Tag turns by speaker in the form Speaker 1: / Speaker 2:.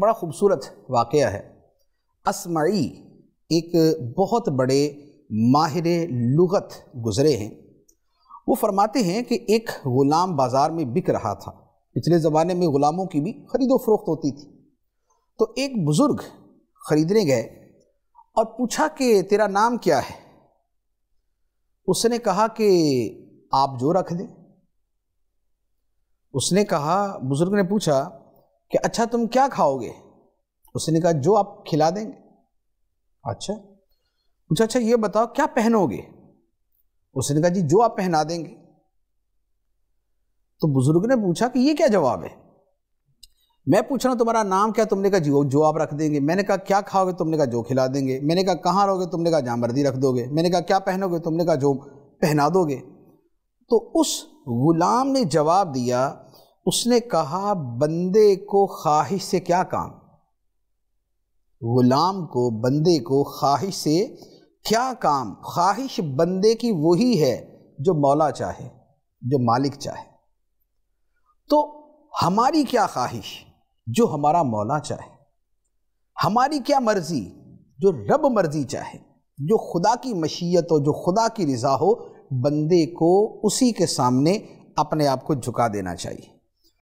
Speaker 1: बड़ा खूबसूरत वाक़ है असमई एक बहुत बड़े माहिर लुगत गुज़रे हैं वो फरमाते हैं कि एक ग़ुलाम बाज़ार में बिक रहा था पिछले ज़माने में ग़ुलामों की भी ख़रीदो फरोख्त होती थी तो एक बुज़ुर्ग ख़रीदने गए और पूछा कि तेरा नाम क्या है उसने कहा कि आप जो रख दें उसने कहा बुज़ुर्ग ने पूछा कि अच्छा तुम क्या खाओगे उसने कहा जो आप खिला देंगे अच्छा पूछा अच्छा ये बताओ क्या पहनोगे उसने कहा जी जो आप पहना देंगे तो बुजुर्ग ने पूछा कि ये क्या जवाब है मैं पूछ रहा हूं तुम्हारा नाम क्या तुमने कहा जो जो आप रख देंगे मैंने कहा क्या खाओगे तुमने कहा जो खिला देंगे मैंने कहा कहाँ रहोगे तुमने कहा जहाँ मर्दी रख दोगे मैंने कहा क्या पहनोगे तुमने कहा जो पहना दोगे तो उस गुलाम ने जवाब दिया उसने कहा बंदे को ख्वाहिश से क्या काम गुलाम को बंदे को ख्वाहिश से क्या काम ख्वाहिश बंदे की वही है जो मौला चाहे जो मालिक चाहे तो हमारी क्या ख्वाहिश जो हमारा मौला चाहे हमारी क्या मर्ज़ी जो रब मर्ज़ी चाहे जो खुदा की मशीयत हो जो खुदा की रज़ा हो बंदे को उसी के सामने अपने आप को झुका देना चाहिए